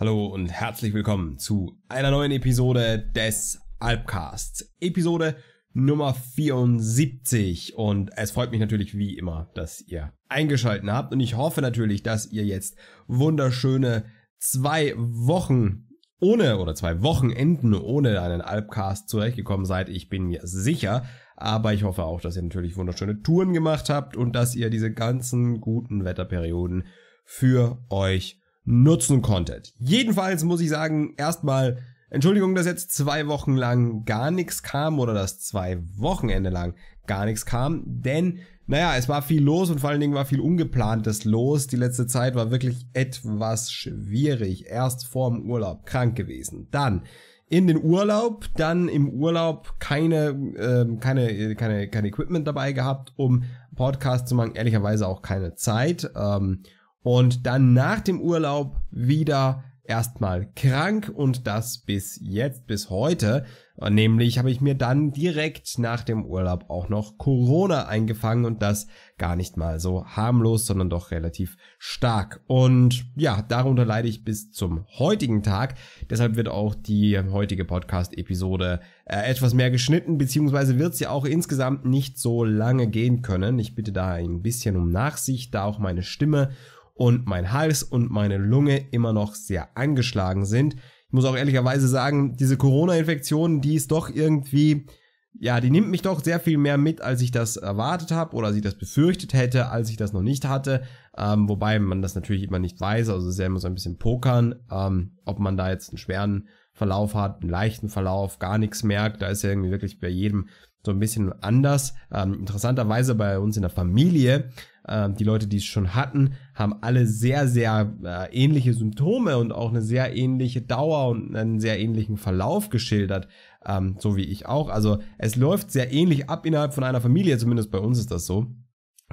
Hallo und herzlich willkommen zu einer neuen Episode des Alpcasts. Episode Nummer 74 und es freut mich natürlich wie immer, dass ihr eingeschalten habt und ich hoffe natürlich, dass ihr jetzt wunderschöne zwei Wochen ohne oder zwei Wochenenden ohne einen Alpcast zurechtgekommen seid. Ich bin mir sicher, aber ich hoffe auch, dass ihr natürlich wunderschöne Touren gemacht habt und dass ihr diese ganzen guten Wetterperioden für euch nutzen konntet. Jedenfalls muss ich sagen, erstmal Entschuldigung, dass jetzt zwei Wochen lang gar nichts kam oder dass zwei Wochenende lang gar nichts kam, denn naja, es war viel los und vor allen Dingen war viel ungeplantes los. Die letzte Zeit war wirklich etwas schwierig. Erst vorm Urlaub krank gewesen, dann in den Urlaub, dann im Urlaub keine, ähm, keine, keine, kein Equipment dabei gehabt, um Podcast zu machen. Ehrlicherweise auch keine Zeit. Ähm, und dann nach dem Urlaub wieder erstmal krank und das bis jetzt, bis heute. Nämlich habe ich mir dann direkt nach dem Urlaub auch noch Corona eingefangen und das gar nicht mal so harmlos, sondern doch relativ stark. Und ja, darunter leide ich bis zum heutigen Tag. Deshalb wird auch die heutige Podcast-Episode äh, etwas mehr geschnitten, beziehungsweise wird sie auch insgesamt nicht so lange gehen können. Ich bitte da ein bisschen um Nachsicht, da auch meine Stimme und mein Hals und meine Lunge immer noch sehr angeschlagen sind. Ich muss auch ehrlicherweise sagen, diese Corona-Infektion, die ist doch irgendwie, ja, die nimmt mich doch sehr viel mehr mit, als ich das erwartet habe oder als ich das befürchtet hätte, als ich das noch nicht hatte. Ähm, wobei man das natürlich immer nicht weiß, also es ist ja immer so ein bisschen Pokern, ähm, ob man da jetzt einen schweren Verlauf hat, einen leichten Verlauf, gar nichts merkt. Da ist ja irgendwie wirklich bei jedem so ein bisschen anders. Ähm, interessanterweise bei uns in der Familie ähm, die Leute, die es schon hatten, haben alle sehr, sehr äh, ähnliche Symptome und auch eine sehr ähnliche Dauer und einen sehr ähnlichen Verlauf geschildert, ähm, so wie ich auch. Also es läuft sehr ähnlich ab innerhalb von einer Familie, zumindest bei uns ist das so.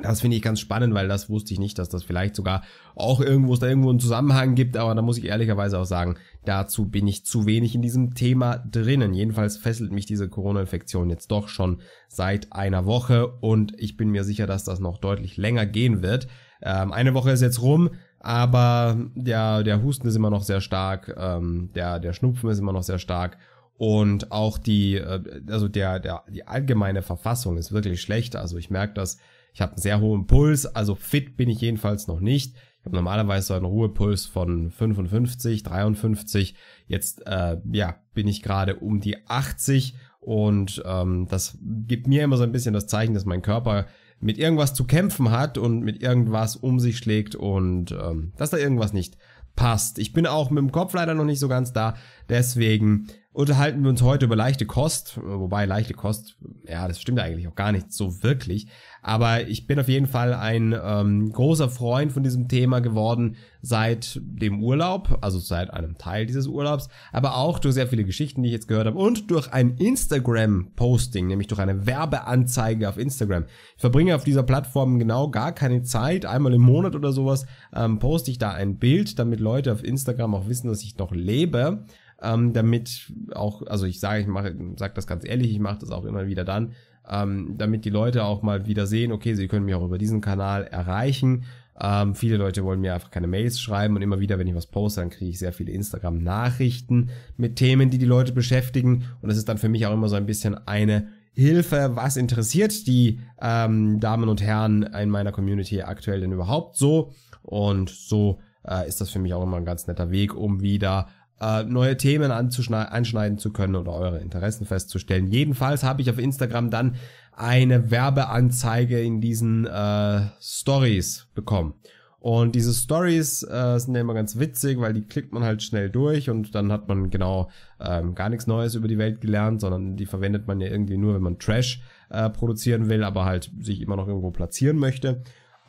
Das finde ich ganz spannend, weil das wusste ich nicht, dass das vielleicht sogar auch irgendwo es da irgendwo einen Zusammenhang gibt, aber da muss ich ehrlicherweise auch sagen, dazu bin ich zu wenig in diesem Thema drinnen. Jedenfalls fesselt mich diese Corona-Infektion jetzt doch schon seit einer Woche und ich bin mir sicher, dass das noch deutlich länger gehen wird. Ähm, eine Woche ist jetzt rum, aber der, der Husten ist immer noch sehr stark, ähm, der, der Schnupfen ist immer noch sehr stark und auch die, äh, also der, der, die allgemeine Verfassung ist wirklich schlecht. Also ich merke das ich habe einen sehr hohen Puls, also fit bin ich jedenfalls noch nicht. Ich habe normalerweise so einen Ruhepuls von 55, 53. Jetzt äh, ja, bin ich gerade um die 80 und ähm, das gibt mir immer so ein bisschen das Zeichen, dass mein Körper mit irgendwas zu kämpfen hat und mit irgendwas um sich schlägt und ähm, dass da irgendwas nicht passt. Ich bin auch mit dem Kopf leider noch nicht so ganz da. Deswegen unterhalten wir uns heute über leichte Kost, wobei leichte Kost, ja, das stimmt eigentlich auch gar nicht so wirklich. Aber ich bin auf jeden Fall ein ähm, großer Freund von diesem Thema geworden seit dem Urlaub, also seit einem Teil dieses Urlaubs, aber auch durch sehr viele Geschichten, die ich jetzt gehört habe und durch ein Instagram-Posting, nämlich durch eine Werbeanzeige auf Instagram. Ich verbringe auf dieser Plattform genau gar keine Zeit, einmal im Monat oder sowas ähm, poste ich da ein Bild, damit Leute auf Instagram auch wissen, dass ich noch lebe ähm, damit auch, also ich sage, ich mache, sag das ganz ehrlich, ich mache das auch immer wieder dann, ähm, damit die Leute auch mal wieder sehen, okay, sie können mich auch über diesen Kanal erreichen. Ähm, viele Leute wollen mir einfach keine Mails schreiben und immer wieder, wenn ich was poste, dann kriege ich sehr viele Instagram-Nachrichten mit Themen, die die Leute beschäftigen. Und das ist dann für mich auch immer so ein bisschen eine Hilfe, was interessiert die ähm, Damen und Herren in meiner Community aktuell denn überhaupt so? Und so äh, ist das für mich auch immer ein ganz netter Weg, um wieder äh, neue Themen anschneiden zu können oder eure Interessen festzustellen. Jedenfalls habe ich auf Instagram dann eine Werbeanzeige in diesen äh, Stories bekommen. Und diese Stories äh, sind ja immer ganz witzig, weil die klickt man halt schnell durch und dann hat man genau ähm, gar nichts Neues über die Welt gelernt, sondern die verwendet man ja irgendwie nur, wenn man Trash äh, produzieren will, aber halt sich immer noch irgendwo platzieren möchte.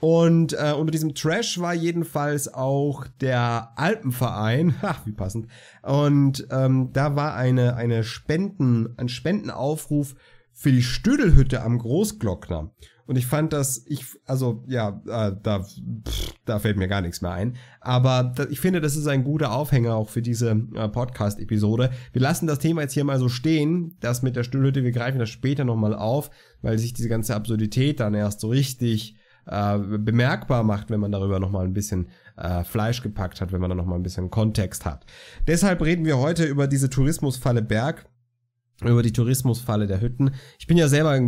Und äh, unter diesem Trash war jedenfalls auch der Alpenverein, Ha, wie passend. Und ähm, da war eine, eine Spenden, ein Spendenaufruf für die Stödelhütte am Großglockner. Und ich fand das, ich, also ja, äh, da, pff, da fällt mir gar nichts mehr ein. Aber da, ich finde, das ist ein guter Aufhänger auch für diese äh, Podcast-Episode. Wir lassen das Thema jetzt hier mal so stehen, das mit der Stühlhütte, wir greifen das später nochmal auf, weil sich diese ganze Absurdität dann erst so richtig äh, bemerkbar macht, wenn man darüber nochmal ein bisschen äh, Fleisch gepackt hat, wenn man da nochmal ein bisschen Kontext hat. Deshalb reden wir heute über diese Tourismusfalle Berg über die Tourismusfalle der Hütten. Ich bin ja selber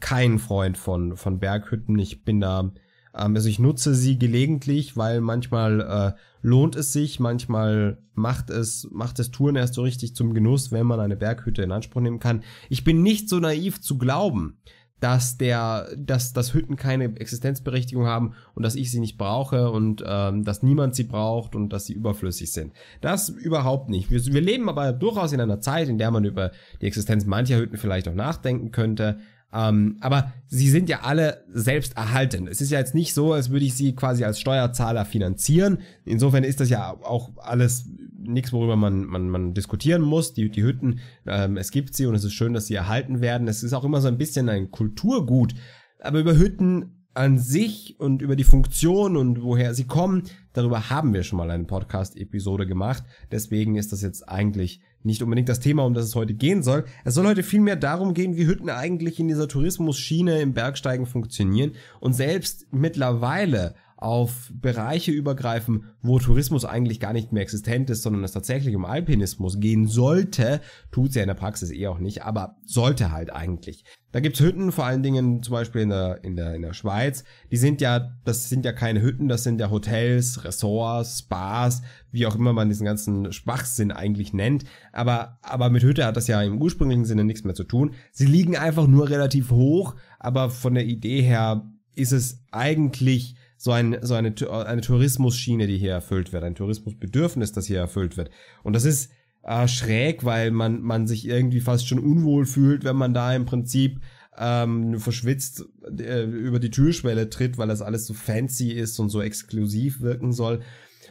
kein Freund von, von Berghütten. Ich bin da, ähm, also ich nutze sie gelegentlich, weil manchmal äh, lohnt es sich, manchmal macht es, macht es Touren erst so richtig zum Genuss, wenn man eine Berghütte in Anspruch nehmen kann. Ich bin nicht so naiv zu glauben, dass der, dass, dass Hütten keine Existenzberechtigung haben und dass ich sie nicht brauche und ähm, dass niemand sie braucht und dass sie überflüssig sind. Das überhaupt nicht. Wir, wir leben aber durchaus in einer Zeit, in der man über die Existenz mancher Hütten vielleicht auch nachdenken könnte. Ähm, aber sie sind ja alle selbst erhalten. Es ist ja jetzt nicht so, als würde ich sie quasi als Steuerzahler finanzieren. Insofern ist das ja auch alles nichts, worüber man, man, man diskutieren muss. Die, die Hütten, ähm, es gibt sie und es ist schön, dass sie erhalten werden. Es ist auch immer so ein bisschen ein Kulturgut. Aber über Hütten an sich und über die Funktion und woher sie kommen, darüber haben wir schon mal eine Podcast-Episode gemacht. Deswegen ist das jetzt eigentlich nicht unbedingt das Thema, um das es heute gehen soll. Es soll heute vielmehr darum gehen, wie Hütten eigentlich in dieser Tourismusschiene im Bergsteigen funktionieren. Und selbst mittlerweile auf Bereiche übergreifen, wo Tourismus eigentlich gar nicht mehr existent ist, sondern es tatsächlich um Alpinismus gehen sollte, tut's ja in der Praxis eh auch nicht, aber sollte halt eigentlich. Da gibt's Hütten, vor allen Dingen zum Beispiel in der, in der, in der Schweiz, die sind ja, das sind ja keine Hütten, das sind ja Hotels, Ressorts, Spas, wie auch immer man diesen ganzen Schwachsinn eigentlich nennt, aber, aber mit Hütte hat das ja im ursprünglichen Sinne nichts mehr zu tun. Sie liegen einfach nur relativ hoch, aber von der Idee her ist es eigentlich so, ein, so eine, äh, eine Tourismusschiene, die hier erfüllt wird, ein Tourismusbedürfnis, das hier erfüllt wird. Und das ist äh, schräg, weil man, man sich irgendwie fast schon unwohl fühlt, wenn man da im Prinzip ähm, verschwitzt äh, über die Türschwelle tritt, weil das alles so fancy ist und so exklusiv wirken soll.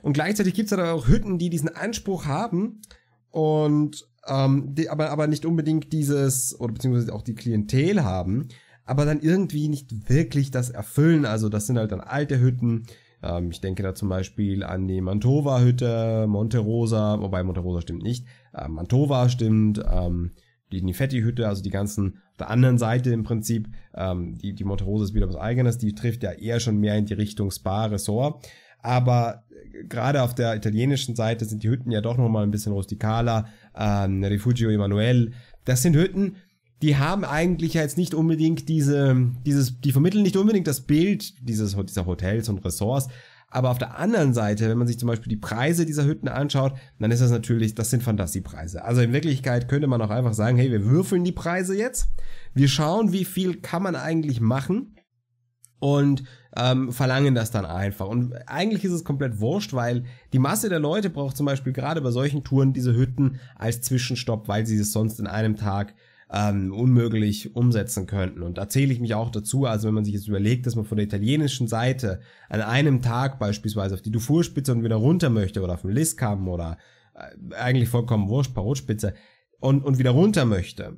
Und gleichzeitig gibt es halt auch Hütten, die diesen Anspruch haben und ähm, die, aber, aber nicht unbedingt dieses, oder beziehungsweise auch die Klientel haben, aber dann irgendwie nicht wirklich das erfüllen. Also das sind halt dann alte Hütten. Ähm, ich denke da zum Beispiel an die Mantova-Hütte, Monte Rosa, wobei Monte Rosa stimmt nicht, äh, Mantova stimmt, ähm, die Nifetti-Hütte, also die ganzen, auf der anderen Seite im Prinzip, ähm, die, die Monte Rosa ist wieder was Eigenes, die trifft ja eher schon mehr in die Richtung Spa-Ressort. Aber äh, gerade auf der italienischen Seite sind die Hütten ja doch nochmal ein bisschen rustikaler. Ähm, Refugio Emanuel, das sind Hütten, die haben eigentlich jetzt nicht unbedingt diese, dieses, die vermitteln nicht unbedingt das Bild dieses, dieser Hotels und Ressorts. Aber auf der anderen Seite, wenn man sich zum Beispiel die Preise dieser Hütten anschaut, dann ist das natürlich, das sind Fantasiepreise. Also in Wirklichkeit könnte man auch einfach sagen, hey, wir würfeln die Preise jetzt. Wir schauen, wie viel kann man eigentlich machen und ähm, verlangen das dann einfach. Und eigentlich ist es komplett wurscht, weil die Masse der Leute braucht zum Beispiel gerade bei solchen Touren diese Hütten als Zwischenstopp, weil sie es sonst in einem Tag ähm, unmöglich umsetzen könnten. Und da zähle ich mich auch dazu. Also wenn man sich jetzt überlegt, dass man von der italienischen Seite an einem Tag beispielsweise auf die Dufourspitze und wieder runter möchte oder auf den Listkamm oder äh, eigentlich vollkommen wurscht, Parotspitze und, und wieder runter möchte,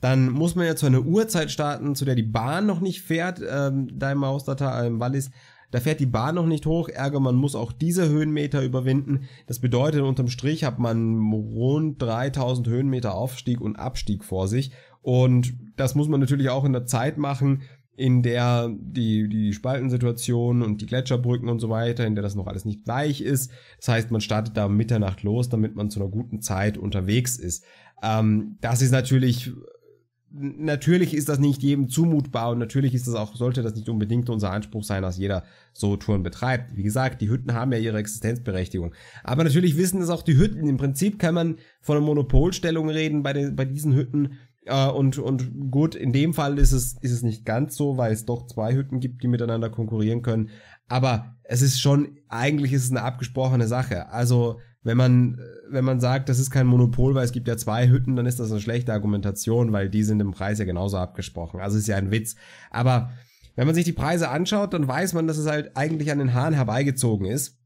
dann muss man ja zu einer Uhrzeit starten, zu der die Bahn noch nicht fährt, ähm, da im Maustertal, im Wallis, da fährt die Bahn noch nicht hoch, ärger, man muss auch diese Höhenmeter überwinden. Das bedeutet, unterm Strich hat man rund 3000 Höhenmeter Aufstieg und Abstieg vor sich. Und das muss man natürlich auch in der Zeit machen, in der die, die Spaltensituation und die Gletscherbrücken und so weiter, in der das noch alles nicht weich ist. Das heißt, man startet da Mitternacht los, damit man zu einer guten Zeit unterwegs ist. Ähm, das ist natürlich natürlich ist das nicht jedem zumutbar und natürlich ist das auch, sollte das nicht unbedingt unser Anspruch sein, dass jeder so Touren betreibt. Wie gesagt, die Hütten haben ja ihre Existenzberechtigung. Aber natürlich wissen es auch die Hütten. Im Prinzip kann man von einer Monopolstellung reden bei, den, bei diesen Hütten. Äh, und, und gut, in dem Fall ist es, ist es nicht ganz so, weil es doch zwei Hütten gibt, die miteinander konkurrieren können. Aber es ist schon, eigentlich ist es eine abgesprochene Sache. Also, wenn man, wenn man sagt, das ist kein Monopol, weil es gibt ja zwei Hütten, dann ist das eine schlechte Argumentation, weil die sind im Preis ja genauso abgesprochen. Also ist ja ein Witz. Aber wenn man sich die Preise anschaut, dann weiß man, dass es halt eigentlich an den Haaren herbeigezogen ist.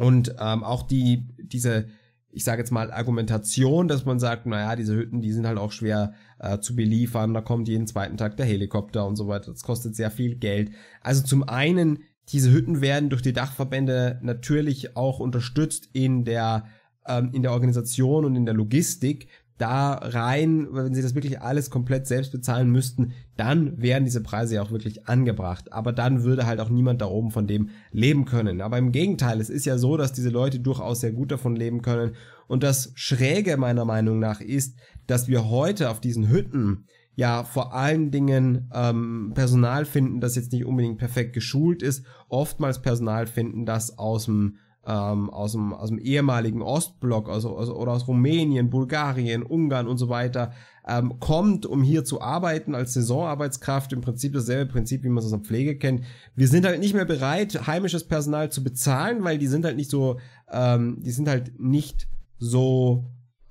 Und ähm, auch die, diese, ich sage jetzt mal, Argumentation, dass man sagt, naja, diese Hütten, die sind halt auch schwer äh, zu beliefern, da kommt jeden zweiten Tag der Helikopter und so weiter, das kostet sehr viel Geld. Also zum einen diese Hütten werden durch die Dachverbände natürlich auch unterstützt in der, ähm, in der Organisation und in der Logistik. Da rein, wenn sie das wirklich alles komplett selbst bezahlen müssten, dann wären diese Preise ja auch wirklich angebracht. Aber dann würde halt auch niemand da oben von dem leben können. Aber im Gegenteil, es ist ja so, dass diese Leute durchaus sehr gut davon leben können. Und das Schräge meiner Meinung nach ist, dass wir heute auf diesen Hütten ja vor allen Dingen ähm, Personal finden, das jetzt nicht unbedingt perfekt geschult ist, oftmals Personal finden, das aus dem ähm, aus, dem, aus dem ehemaligen Ostblock also, aus, also, oder aus Rumänien, Bulgarien, Ungarn und so weiter ähm, kommt, um hier zu arbeiten als Saisonarbeitskraft. Im Prinzip dasselbe Prinzip, wie man es aus der Pflege kennt. Wir sind halt nicht mehr bereit, heimisches Personal zu bezahlen, weil die sind halt nicht so, ähm, die sind halt nicht so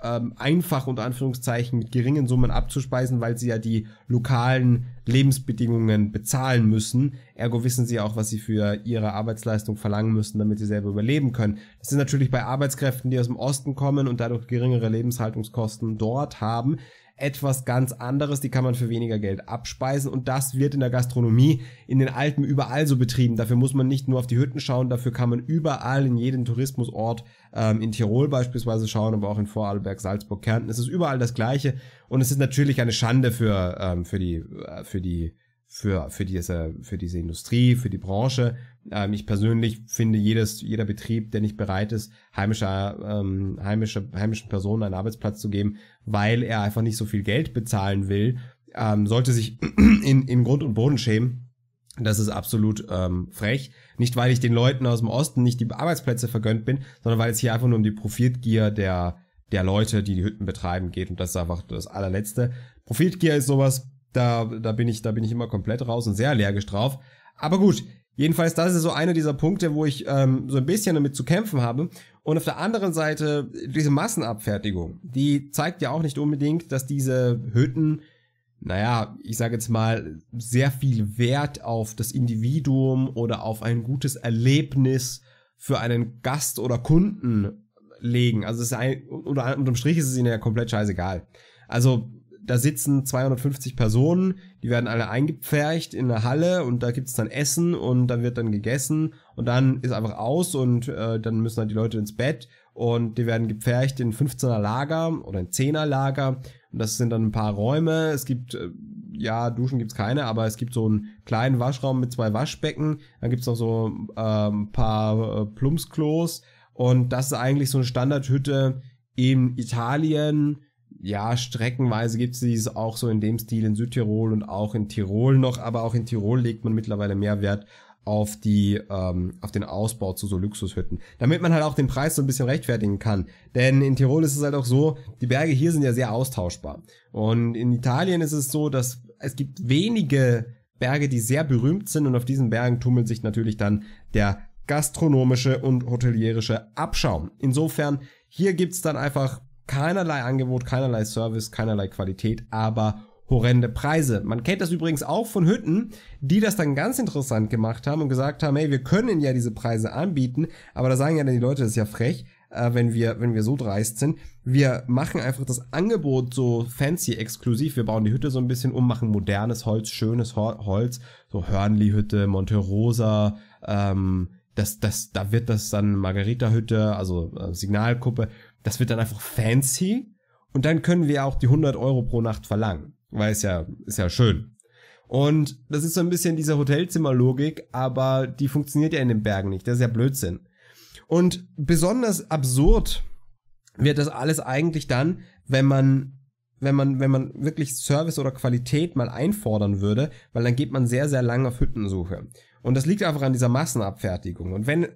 ähm, einfach unter Anführungszeichen mit geringen Summen abzuspeisen, weil sie ja die lokalen Lebensbedingungen bezahlen müssen. Ergo wissen sie auch, was sie für ihre Arbeitsleistung verlangen müssen, damit sie selber überleben können. Das ist natürlich bei Arbeitskräften, die aus dem Osten kommen und dadurch geringere Lebenshaltungskosten dort haben, etwas ganz anderes, die kann man für weniger Geld abspeisen und das wird in der Gastronomie in den Alpen überall so betrieben. Dafür muss man nicht nur auf die Hütten schauen, dafür kann man überall in jedem Tourismusort ähm, in Tirol beispielsweise schauen, aber auch in Vorarlberg, Salzburg, Kärnten. Es ist überall das Gleiche und es ist natürlich eine Schande für ähm, für die äh, für die für für diese für diese Industrie, für die Branche, ähm, ich persönlich finde, jedes, jeder Betrieb, der nicht bereit ist, heimischer, ähm, heimische, heimischen Personen einen Arbeitsplatz zu geben, weil er einfach nicht so viel Geld bezahlen will, ähm, sollte sich in, im Grund und Boden schämen. Das ist absolut ähm, frech. Nicht, weil ich den Leuten aus dem Osten nicht die Arbeitsplätze vergönnt bin, sondern weil es hier einfach nur um die Profitgier der, der Leute, die die Hütten betreiben, geht. Und das ist einfach das allerletzte. Profitgier ist sowas, da, da bin ich, da bin ich immer komplett raus und sehr allergisch drauf. Aber gut, Jedenfalls, das ist so einer dieser Punkte, wo ich ähm, so ein bisschen damit zu kämpfen habe. Und auf der anderen Seite, diese Massenabfertigung, die zeigt ja auch nicht unbedingt, dass diese Hütten, naja, ich sage jetzt mal, sehr viel Wert auf das Individuum oder auf ein gutes Erlebnis für einen Gast oder Kunden legen. Also es ist ein, oder unterm Strich ist es ihnen ja komplett scheißegal. Also da sitzen 250 Personen, die werden alle eingepfercht in eine Halle und da gibt's dann Essen und da wird dann gegessen und dann ist einfach aus und äh, dann müssen halt die Leute ins Bett und die werden gepfercht in 15er Lager oder in 10er Lager und das sind dann ein paar Räume. Es gibt, äh, ja, Duschen gibt's keine, aber es gibt so einen kleinen Waschraum mit zwei Waschbecken, dann gibt's noch so äh, ein paar äh, Plumpsklos und das ist eigentlich so eine Standardhütte in Italien, ja, streckenweise gibt es dies auch so in dem Stil in Südtirol und auch in Tirol noch, aber auch in Tirol legt man mittlerweile mehr Wert auf die ähm, auf den Ausbau zu so Luxushütten, damit man halt auch den Preis so ein bisschen rechtfertigen kann. Denn in Tirol ist es halt auch so, die Berge hier sind ja sehr austauschbar. Und in Italien ist es so, dass es gibt wenige Berge, die sehr berühmt sind und auf diesen Bergen tummelt sich natürlich dann der gastronomische und hotelierische Abschaum. Insofern hier gibt's dann einfach keinerlei Angebot, keinerlei Service, keinerlei Qualität, aber horrende Preise. Man kennt das übrigens auch von Hütten, die das dann ganz interessant gemacht haben und gesagt haben, hey, wir können ja diese Preise anbieten, aber da sagen ja dann die Leute, das ist ja frech, äh, wenn wir, wenn wir so dreist sind. Wir machen einfach das Angebot so fancy exklusiv. Wir bauen die Hütte so ein bisschen um, machen modernes Holz, schönes Ho Holz, so Hörnli-Hütte, Monte Rosa, ähm, das, das, da wird das dann Margarita-Hütte, also äh, Signalkuppe, das wird dann einfach fancy und dann können wir auch die 100 Euro pro Nacht verlangen, weil es ja, ist ja schön. Und das ist so ein bisschen diese Hotelzimmerlogik, aber die funktioniert ja in den Bergen nicht. Das ist ja Blödsinn. Und besonders absurd wird das alles eigentlich dann, wenn man, wenn man, wenn man wirklich Service oder Qualität mal einfordern würde, weil dann geht man sehr, sehr lange auf Hüttensuche. Und das liegt einfach an dieser Massenabfertigung. Und wenn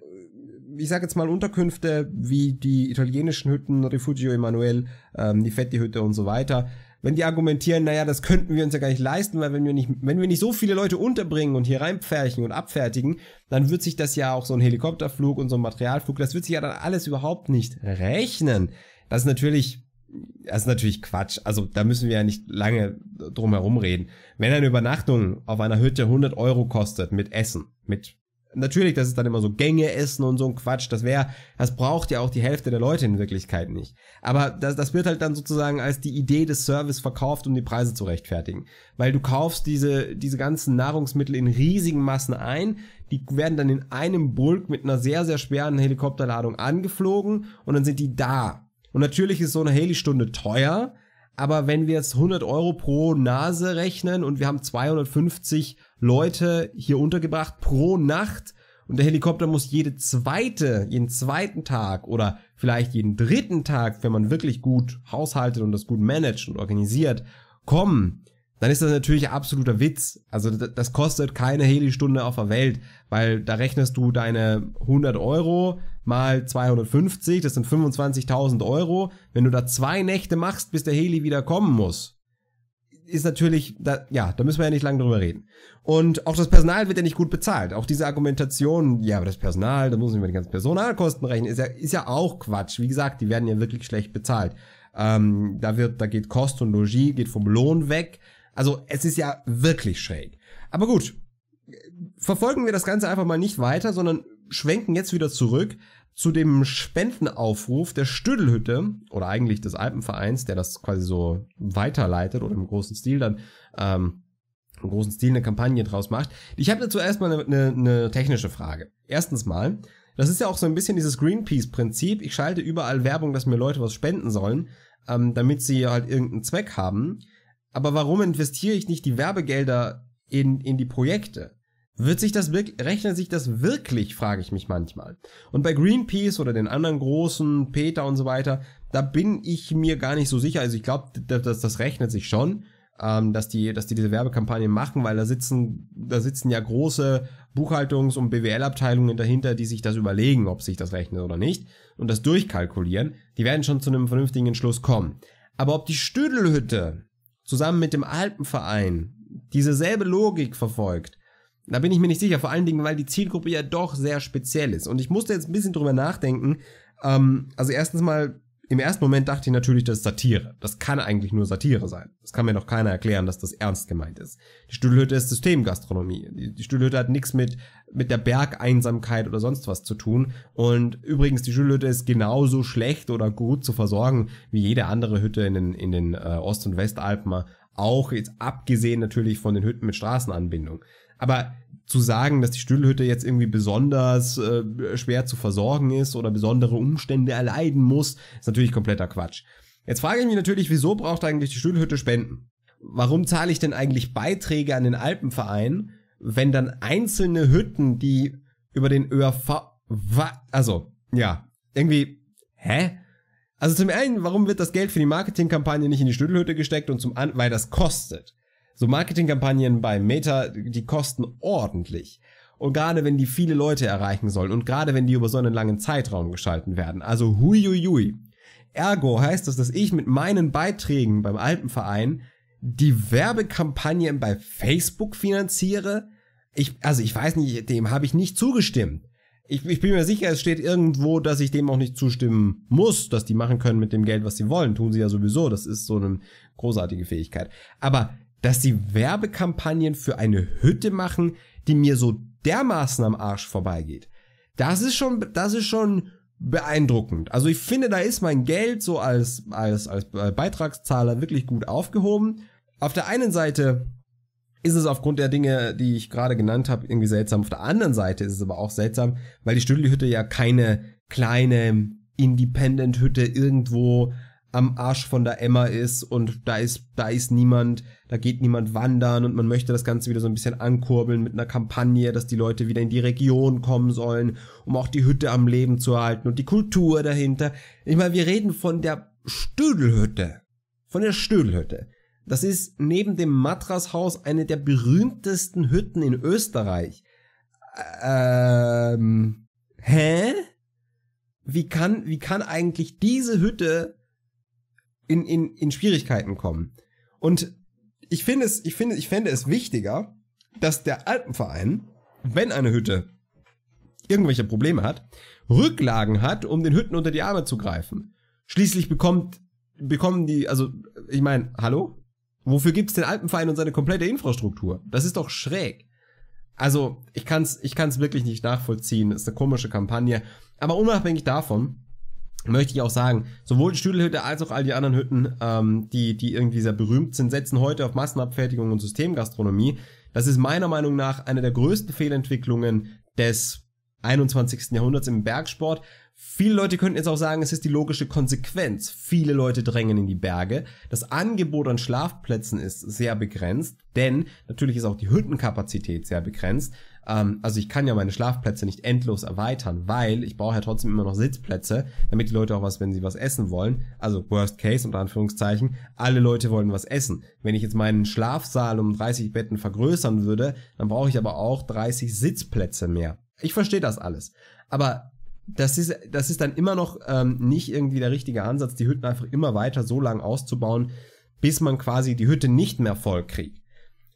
ich sage jetzt mal Unterkünfte wie die italienischen Hütten, Refugio Emanuel, ähm, die Fetti-Hütte und so weiter, wenn die argumentieren, naja, das könnten wir uns ja gar nicht leisten, weil wenn wir nicht, wenn wir nicht so viele Leute unterbringen und hier reinpferchen und abfertigen, dann wird sich das ja auch so ein Helikopterflug und so ein Materialflug, das wird sich ja dann alles überhaupt nicht rechnen. Das ist natürlich, das ist natürlich Quatsch. Also da müssen wir ja nicht lange drum herum reden. Wenn eine Übernachtung auf einer Hütte 100 Euro kostet mit Essen, mit natürlich, das ist dann immer so Gänge essen und so ein Quatsch. Das wäre, das braucht ja auch die Hälfte der Leute in Wirklichkeit nicht. Aber das, das wird halt dann sozusagen als die Idee des Service verkauft, um die Preise zu rechtfertigen. Weil du kaufst diese, diese ganzen Nahrungsmittel in riesigen Massen ein. Die werden dann in einem Bulk mit einer sehr, sehr schweren Helikopterladung angeflogen und dann sind die da. Und natürlich ist so eine Heli-Stunde teuer, aber wenn wir jetzt 100 Euro pro Nase rechnen und wir haben 250 Leute hier untergebracht pro Nacht und der Helikopter muss jede zweite, jeden zweiten Tag oder vielleicht jeden dritten Tag, wenn man wirklich gut haushaltet und das gut managt und organisiert, kommen, dann ist das natürlich absoluter Witz. Also das kostet keine Heli-Stunde auf der Welt, weil da rechnest du deine 100 Euro mal 250, das sind 25.000 Euro. Wenn du da zwei Nächte machst, bis der Heli wieder kommen muss, ist natürlich, da, ja, da müssen wir ja nicht lange drüber reden. Und auch das Personal wird ja nicht gut bezahlt. Auch diese Argumentation, ja, aber das Personal, da muss ich mir die ganzen Personalkosten rechnen, ist ja, ist ja auch Quatsch. Wie gesagt, die werden ja wirklich schlecht bezahlt. Ähm, da wird, da geht Kost und Logis, geht vom Lohn weg. Also es ist ja wirklich schräg. Aber gut, verfolgen wir das Ganze einfach mal nicht weiter, sondern schwenken jetzt wieder zurück zu dem Spendenaufruf der Stüdelhütte oder eigentlich des Alpenvereins, der das quasi so weiterleitet oder im großen Stil dann ähm, im großen Stil eine Kampagne draus macht. Ich habe dazu erstmal eine, eine, eine technische Frage. Erstens mal, das ist ja auch so ein bisschen dieses Greenpeace-Prinzip. Ich schalte überall Werbung, dass mir Leute was spenden sollen, ähm, damit sie halt irgendeinen Zweck haben. Aber warum investiere ich nicht die Werbegelder in, in die Projekte? Wird sich das wirklich, rechnet sich das wirklich, frage ich mich manchmal. Und bei Greenpeace oder den anderen großen, Peter und so weiter, da bin ich mir gar nicht so sicher. Also ich glaube, das, das rechnet sich schon, ähm, dass, die, dass die diese Werbekampagne machen, weil da sitzen, da sitzen ja große Buchhaltungs- und BWL-Abteilungen dahinter, die sich das überlegen, ob sich das rechnet oder nicht, und das durchkalkulieren. Die werden schon zu einem vernünftigen Entschluss kommen. Aber ob die Stüdelhütte zusammen mit dem Alpenverein diese selbe Logik verfolgt, da bin ich mir nicht sicher, vor allen Dingen, weil die Zielgruppe ja doch sehr speziell ist. Und ich musste jetzt ein bisschen drüber nachdenken. Ähm, also erstens mal, im ersten Moment dachte ich natürlich, das ist Satire. Das kann eigentlich nur Satire sein. Das kann mir doch keiner erklären, dass das ernst gemeint ist. Die Stühlhütte ist Systemgastronomie. Die, Stühlhütte hat nichts mit, mit der Bergeinsamkeit oder sonst was zu tun. Und übrigens, die Stühlhütte ist genauso schlecht oder gut zu versorgen wie jede andere Hütte in den, in den äh, Ost- und Westalpen. Auch jetzt abgesehen natürlich von den Hütten mit Straßenanbindung. Aber zu sagen, dass die Stühlhütte jetzt irgendwie besonders äh, schwer zu versorgen ist oder besondere Umstände erleiden muss, ist natürlich kompletter Quatsch. Jetzt frage ich mich natürlich, wieso braucht eigentlich die Stühlhütte Spenden? Warum zahle ich denn eigentlich Beiträge an den Alpenverein, wenn dann einzelne Hütten, die über den ÖRV, wa, also, ja, irgendwie, hä? Also zum einen, warum wird das Geld für die Marketingkampagne nicht in die Stühlhütte gesteckt und zum anderen, weil das kostet. So Marketingkampagnen bei Meta, die kosten ordentlich. Und gerade wenn die viele Leute erreichen sollen und gerade wenn die über so einen langen Zeitraum geschalten werden. Also huiuiui. Ergo heißt das, dass ich mit meinen Beiträgen beim Alpenverein die Werbekampagnen bei Facebook finanziere. Ich, also ich weiß nicht, dem habe ich nicht zugestimmt. Ich, ich bin mir sicher, es steht irgendwo, dass ich dem auch nicht zustimmen muss, dass die machen können mit dem Geld, was sie wollen. Tun sie ja sowieso. Das ist so eine großartige Fähigkeit. Aber dass sie Werbekampagnen für eine Hütte machen, die mir so dermaßen am Arsch vorbeigeht. Das ist schon, das ist schon beeindruckend. Also ich finde, da ist mein Geld so als, als, als Beitragszahler wirklich gut aufgehoben. Auf der einen Seite ist es aufgrund der Dinge, die ich gerade genannt habe, irgendwie seltsam. Auf der anderen Seite ist es aber auch seltsam, weil die Stühlenhütte ja keine kleine Independent-Hütte irgendwo am Arsch von der Emma ist und da ist, da ist niemand, da geht niemand wandern und man möchte das Ganze wieder so ein bisschen ankurbeln mit einer Kampagne, dass die Leute wieder in die Region kommen sollen, um auch die Hütte am Leben zu erhalten und die Kultur dahinter. Ich meine, wir reden von der Stödelhütte. Von der Stödelhütte. Das ist neben dem Matrashaus eine der berühmtesten Hütten in Österreich. Ähm, hä? Wie kann, wie kann eigentlich diese Hütte in, in, in Schwierigkeiten kommen. Und ich finde es, ich finde, ich fände es wichtiger, dass der Alpenverein, wenn eine Hütte irgendwelche Probleme hat, Rücklagen hat, um den Hütten unter die Arme zu greifen. Schließlich bekommt, bekommen die, also, ich meine, hallo? Wofür gibt's den Alpenverein und seine komplette Infrastruktur? Das ist doch schräg. Also, ich kann's, ich kann's wirklich nicht nachvollziehen. Das ist eine komische Kampagne. Aber unabhängig davon, möchte ich auch sagen, sowohl die Stüdelhütte als auch all die anderen Hütten, ähm, die, die irgendwie sehr berühmt sind, setzen heute auf Massenabfertigung und Systemgastronomie. Das ist meiner Meinung nach eine der größten Fehlentwicklungen des 21. Jahrhunderts im Bergsport. Viele Leute könnten jetzt auch sagen, es ist die logische Konsequenz. Viele Leute drängen in die Berge. Das Angebot an Schlafplätzen ist sehr begrenzt, denn natürlich ist auch die Hüttenkapazität sehr begrenzt. Ähm, also ich kann ja meine Schlafplätze nicht endlos erweitern, weil ich brauche ja trotzdem immer noch Sitzplätze, damit die Leute auch was, wenn sie was essen wollen. Also Worst Case unter Anführungszeichen, alle Leute wollen was essen. Wenn ich jetzt meinen Schlafsaal um 30 Betten vergrößern würde, dann brauche ich aber auch 30 Sitzplätze mehr. Ich verstehe das alles. Aber das ist, das ist dann immer noch ähm, nicht irgendwie der richtige Ansatz, die Hütten einfach immer weiter so lang auszubauen, bis man quasi die Hütte nicht mehr voll kriegt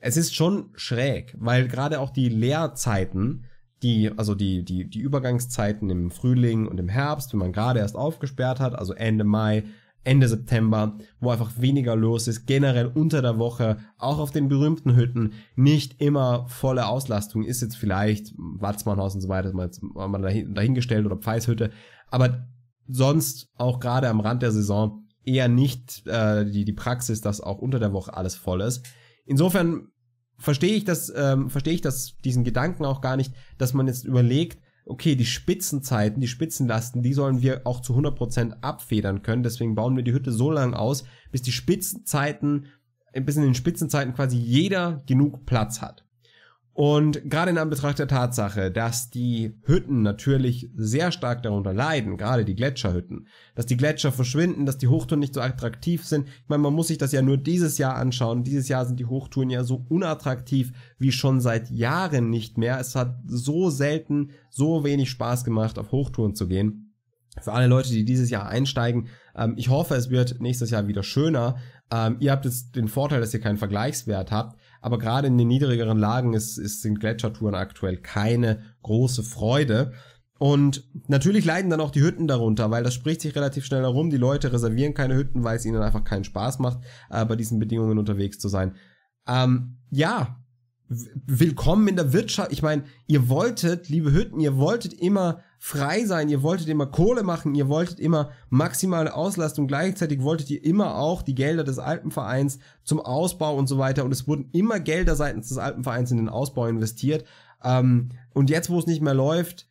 es ist schon schräg, weil gerade auch die Lehrzeiten, die, also die, die, die Übergangszeiten im Frühling und im Herbst, wenn man gerade erst aufgesperrt hat, also Ende Mai, Ende September, wo einfach weniger los ist, generell unter der Woche, auch auf den berühmten Hütten, nicht immer volle Auslastung ist jetzt vielleicht Watzmannhaus und so weiter, mal, mal dahingestellt oder Pfeishütte, aber sonst auch gerade am Rand der Saison eher nicht äh, die, die Praxis, dass auch unter der Woche alles voll ist. Insofern verstehe ich das, ähm, verstehe ich das, diesen Gedanken auch gar nicht, dass man jetzt überlegt, okay, die Spitzenzeiten, die Spitzenlasten, die sollen wir auch zu 100% abfedern können. Deswegen bauen wir die Hütte so lang aus, bis die Spitzenzeiten, bis in den Spitzenzeiten quasi jeder genug Platz hat. Und gerade in Anbetracht der Tatsache, dass die Hütten natürlich sehr stark darunter leiden, gerade die Gletscherhütten, dass die Gletscher verschwinden, dass die Hochtouren nicht so attraktiv sind. Ich meine, man muss sich das ja nur dieses Jahr anschauen. Dieses Jahr sind die Hochtouren ja so unattraktiv wie schon seit Jahren nicht mehr. Es hat so selten so wenig Spaß gemacht, auf Hochtouren zu gehen. Für alle Leute, die dieses Jahr einsteigen, ähm, ich hoffe, es wird nächstes Jahr wieder schöner. Ähm, ihr habt jetzt den Vorteil, dass ihr keinen Vergleichswert habt. Aber gerade in den niedrigeren Lagen ist, ist, sind Gletschertouren aktuell keine große Freude. Und natürlich leiden dann auch die Hütten darunter, weil das spricht sich relativ schnell herum. Die Leute reservieren keine Hütten, weil es ihnen einfach keinen Spaß macht, äh, bei diesen Bedingungen unterwegs zu sein. Ähm, ja, willkommen in der Wirtschaft. Ich meine, ihr wolltet, liebe Hütten, ihr wolltet immer frei sein, ihr wolltet immer Kohle machen, ihr wolltet immer maximale Auslastung, gleichzeitig wolltet ihr immer auch die Gelder des Alpenvereins zum Ausbau und so weiter und es wurden immer Gelder seitens des Alpenvereins in den Ausbau investiert ähm, und jetzt, wo es nicht mehr läuft,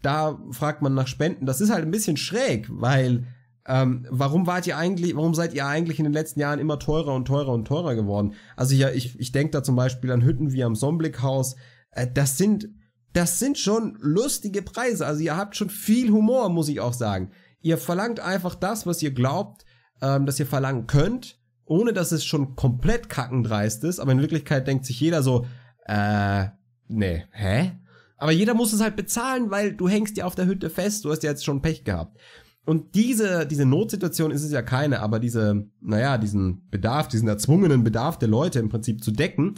da fragt man nach Spenden. Das ist halt ein bisschen schräg, weil ähm, warum wart ihr eigentlich, warum seid ihr eigentlich in den letzten Jahren immer teurer und teurer und teurer geworden? Also ja, ich, ich denke da zum Beispiel an Hütten wie am Somblickhaus. Äh, das sind das sind schon lustige Preise. Also ihr habt schon viel Humor, muss ich auch sagen. Ihr verlangt einfach das, was ihr glaubt, ähm, dass ihr verlangen könnt, ohne dass es schon komplett kackendreist ist. Aber in Wirklichkeit denkt sich jeder so, äh, nee, hä? Aber jeder muss es halt bezahlen, weil du hängst ja auf der Hütte fest, du hast ja jetzt schon Pech gehabt. Und diese, diese Notsituation ist es ja keine, aber diese, naja, diesen Bedarf, diesen erzwungenen Bedarf der Leute im Prinzip zu decken,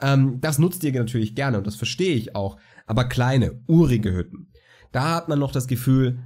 ähm, das nutzt ihr natürlich gerne und das verstehe ich auch aber kleine, urige Hütten. Da hat man noch das Gefühl,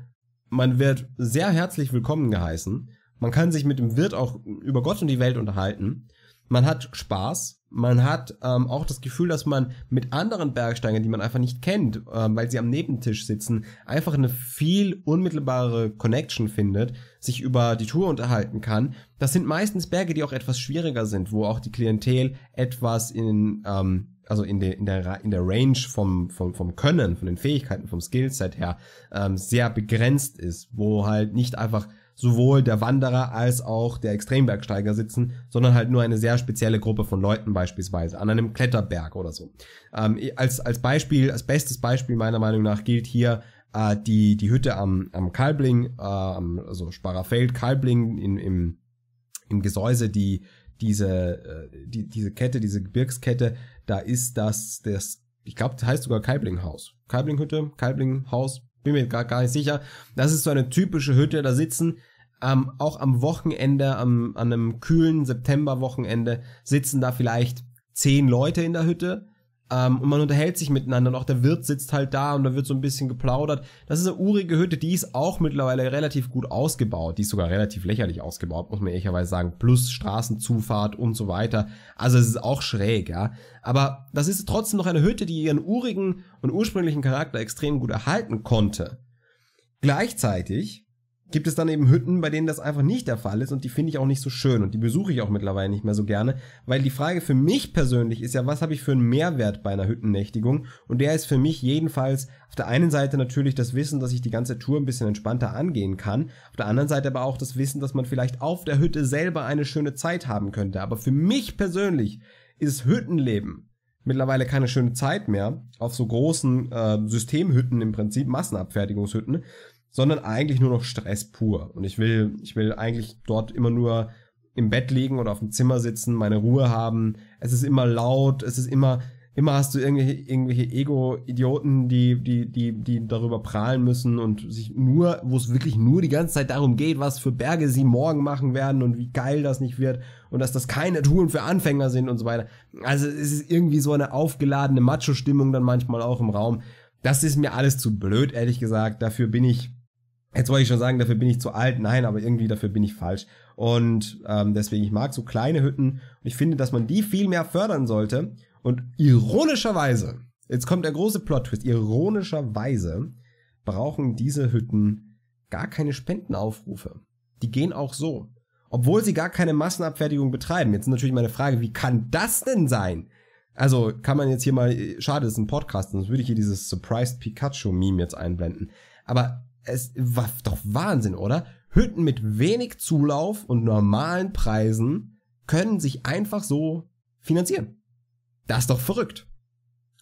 man wird sehr herzlich willkommen geheißen. Man kann sich mit dem Wirt auch über Gott und die Welt unterhalten. Man hat Spaß. Man hat ähm, auch das Gefühl, dass man mit anderen Bergsteigern, die man einfach nicht kennt, ähm, weil sie am Nebentisch sitzen, einfach eine viel unmittelbare Connection findet, sich über die Tour unterhalten kann. Das sind meistens Berge, die auch etwas schwieriger sind, wo auch die Klientel etwas in ähm, also in, der, in, der, in der Range vom, vom, vom Können, von den Fähigkeiten, vom Skillset her, ähm, sehr begrenzt ist, wo halt nicht einfach sowohl der Wanderer als auch der Extrembergsteiger sitzen, sondern halt nur eine sehr spezielle Gruppe von Leuten beispielsweise an einem Kletterberg oder so. Ähm, als, als Beispiel, als bestes Beispiel meiner Meinung nach gilt hier äh, die, die Hütte am, am Kalbling, äh, also Sparrafeld, Kalbling in, im, im Gesäuse, die diese, äh, die, diese Kette, diese Gebirgskette, da ist das, das ich glaube, das heißt sogar Kaiblinghaus. Kaiblinghaus, Kaiblinghaus, bin mir gar, gar nicht sicher. Das ist so eine typische Hütte, da sitzen ähm, auch am Wochenende, am, an einem kühlen Septemberwochenende, sitzen da vielleicht zehn Leute in der Hütte ähm, und man unterhält sich miteinander und auch der Wirt sitzt halt da und da wird so ein bisschen geplaudert. Das ist eine urige Hütte, die ist auch mittlerweile relativ gut ausgebaut. Die ist sogar relativ lächerlich ausgebaut, muss man ehrlicherweise sagen. Plus Straßenzufahrt und so weiter. Also es ist auch schräg, ja. Aber das ist trotzdem noch eine Hütte, die ihren urigen und ursprünglichen Charakter extrem gut erhalten konnte. Gleichzeitig gibt es dann eben Hütten, bei denen das einfach nicht der Fall ist und die finde ich auch nicht so schön und die besuche ich auch mittlerweile nicht mehr so gerne, weil die Frage für mich persönlich ist ja, was habe ich für einen Mehrwert bei einer Hüttennächtigung und der ist für mich jedenfalls auf der einen Seite natürlich das Wissen, dass ich die ganze Tour ein bisschen entspannter angehen kann, auf der anderen Seite aber auch das Wissen, dass man vielleicht auf der Hütte selber eine schöne Zeit haben könnte, aber für mich persönlich ist Hüttenleben mittlerweile keine schöne Zeit mehr auf so großen äh, Systemhütten im Prinzip, Massenabfertigungshütten, sondern eigentlich nur noch Stress pur. Und ich will, ich will eigentlich dort immer nur im Bett liegen oder auf dem Zimmer sitzen, meine Ruhe haben. Es ist immer laut, es ist immer, immer hast du irgendwelche, irgendwelche Ego-Idioten, die, die, die, die darüber prahlen müssen und sich nur, wo es wirklich nur die ganze Zeit darum geht, was für Berge sie morgen machen werden und wie geil das nicht wird und dass das keine Touren für Anfänger sind und so weiter. Also es ist irgendwie so eine aufgeladene Macho-Stimmung dann manchmal auch im Raum. Das ist mir alles zu blöd, ehrlich gesagt. Dafür bin ich Jetzt wollte ich schon sagen, dafür bin ich zu alt. Nein, aber irgendwie dafür bin ich falsch. Und ähm, deswegen, ich mag so kleine Hütten. Und ich finde, dass man die viel mehr fördern sollte. Und ironischerweise, jetzt kommt der große Plot-Twist, ironischerweise brauchen diese Hütten gar keine Spendenaufrufe. Die gehen auch so. Obwohl sie gar keine Massenabfertigung betreiben. Jetzt ist natürlich meine Frage, wie kann das denn sein? Also kann man jetzt hier mal, äh, schade, das ist ein Podcast, sonst würde ich hier dieses Surprised Pikachu-Meme jetzt einblenden. Aber es war doch Wahnsinn, oder? Hütten mit wenig Zulauf und normalen Preisen können sich einfach so finanzieren. Das ist doch verrückt.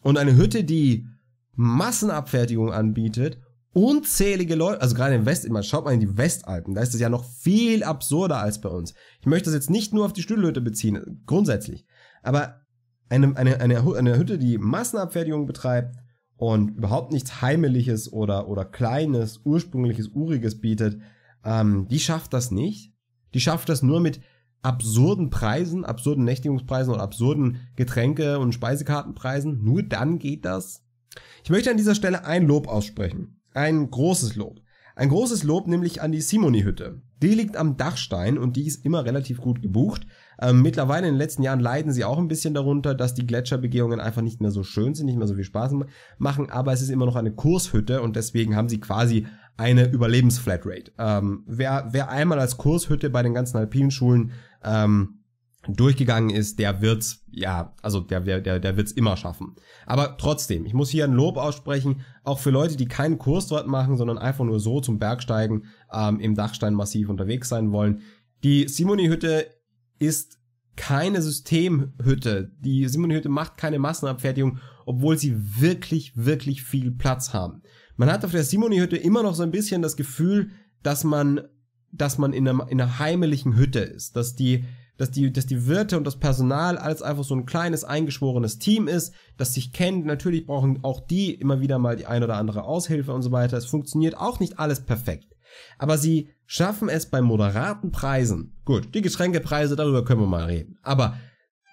Und eine Hütte, die Massenabfertigung anbietet, unzählige Leute, also gerade im West, immer schaut mal in die Westalpen, da ist es ja noch viel absurder als bei uns. Ich möchte das jetzt nicht nur auf die Stühlhütte beziehen, grundsätzlich. Aber eine, eine, eine, eine Hütte, die Massenabfertigung betreibt, und überhaupt nichts Heimeliches oder, oder Kleines, Ursprüngliches, Uriges bietet, ähm, die schafft das nicht. Die schafft das nur mit absurden Preisen, absurden Nächtigungspreisen oder absurden Getränke- und Speisekartenpreisen. Nur dann geht das. Ich möchte an dieser Stelle ein Lob aussprechen. Ein großes Lob. Ein großes Lob nämlich an die Simoni-Hütte. Die liegt am Dachstein und die ist immer relativ gut gebucht. Ähm, mittlerweile in den letzten Jahren leiden sie auch ein bisschen darunter, dass die Gletscherbegehungen einfach nicht mehr so schön sind, nicht mehr so viel Spaß machen, aber es ist immer noch eine Kurshütte und deswegen haben sie quasi eine Überlebensflatrate. Ähm, wer, wer einmal als Kurshütte bei den ganzen alpinen Schulen ähm, durchgegangen ist, der wird's, ja, also der, der, der, der wird's immer schaffen. Aber trotzdem, ich muss hier ein Lob aussprechen, auch für Leute, die keinen Kurs dort machen, sondern einfach nur so zum Bergsteigen ähm, im Dachsteinmassiv unterwegs sein wollen. Die Simoni-Hütte ist keine Systemhütte. Die Simoni-Hütte macht keine Massenabfertigung, obwohl sie wirklich, wirklich viel Platz haben. Man hat auf der Simoni-Hütte immer noch so ein bisschen das Gefühl, dass man, dass man in einer, in einer heimeligen Hütte ist, dass die dass die, dass die Wirte und das Personal alles einfach so ein kleines eingeschworenes Team ist, das sich kennt. Natürlich brauchen auch die immer wieder mal die ein oder andere Aushilfe und so weiter. Es funktioniert auch nicht alles perfekt. Aber sie schaffen es bei moderaten Preisen. Gut, die Getränkepreise, darüber können wir mal reden. Aber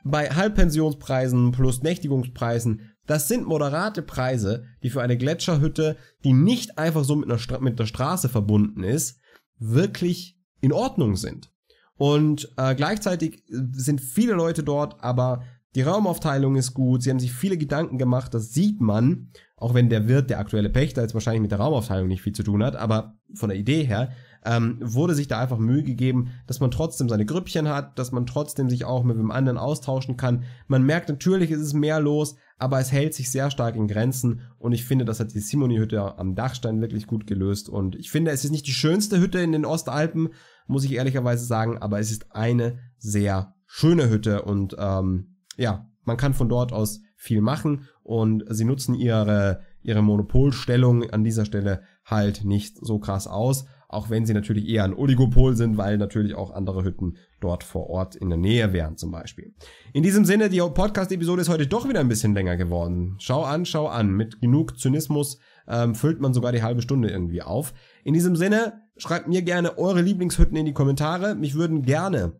bei Halbpensionspreisen plus Nächtigungspreisen, das sind moderate Preise, die für eine Gletscherhütte, die nicht einfach so mit einer, Stra mit einer Straße verbunden ist, wirklich in Ordnung sind. Und äh, gleichzeitig äh, sind viele Leute dort, aber die Raumaufteilung ist gut. Sie haben sich viele Gedanken gemacht, das sieht man. Auch wenn der Wirt, der aktuelle Pächter, jetzt wahrscheinlich mit der Raumaufteilung nicht viel zu tun hat, aber von der Idee her, ähm, wurde sich da einfach Mühe gegeben, dass man trotzdem seine Grüppchen hat, dass man trotzdem sich auch mit dem anderen austauschen kann. Man merkt natürlich, es ist mehr los, aber es hält sich sehr stark in Grenzen und ich finde, das hat die Simoni-Hütte am Dachstein wirklich gut gelöst und ich finde, es ist nicht die schönste Hütte in den Ostalpen, muss ich ehrlicherweise sagen, aber es ist eine sehr schöne Hütte und ähm, ja, man kann von dort aus viel machen und sie nutzen ihre, ihre Monopolstellung an dieser Stelle halt nicht so krass aus, auch wenn sie natürlich eher ein Oligopol sind, weil natürlich auch andere Hütten dort vor Ort in der Nähe wären zum Beispiel. In diesem Sinne, die Podcast-Episode ist heute doch wieder ein bisschen länger geworden. Schau an, schau an. Mit genug Zynismus ähm, füllt man sogar die halbe Stunde irgendwie auf. In diesem Sinne, Schreibt mir gerne eure Lieblingshütten in die Kommentare. Mich würden gerne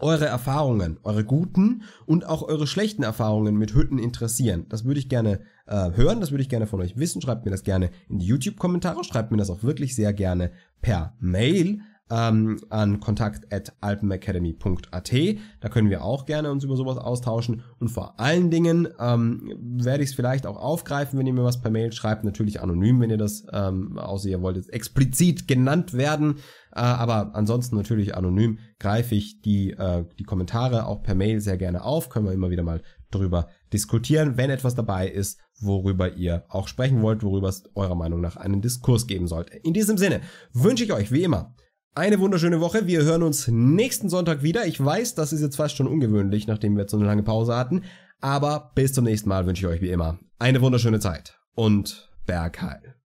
eure Erfahrungen, eure guten und auch eure schlechten Erfahrungen mit Hütten interessieren. Das würde ich gerne äh, hören, das würde ich gerne von euch wissen. Schreibt mir das gerne in die YouTube-Kommentare, schreibt mir das auch wirklich sehr gerne per Mail ähm, an kontakt.alpenacademy.at. Da können wir auch gerne uns über sowas austauschen. Und vor allen Dingen ähm, werde ich es vielleicht auch aufgreifen, wenn ihr mir was per Mail schreibt. Natürlich anonym, wenn ihr das, ähm, außer ihr wollt jetzt explizit genannt werden. Äh, aber ansonsten natürlich anonym greife ich die, äh, die Kommentare auch per Mail sehr gerne auf. Können wir immer wieder mal drüber diskutieren, wenn etwas dabei ist, worüber ihr auch sprechen wollt, worüber es eurer Meinung nach einen Diskurs geben sollte. In diesem Sinne wünsche ich euch wie immer eine wunderschöne Woche. Wir hören uns nächsten Sonntag wieder. Ich weiß, das ist jetzt fast schon ungewöhnlich, nachdem wir jetzt so eine lange Pause hatten. Aber bis zum nächsten Mal wünsche ich euch wie immer eine wunderschöne Zeit und Bergheil.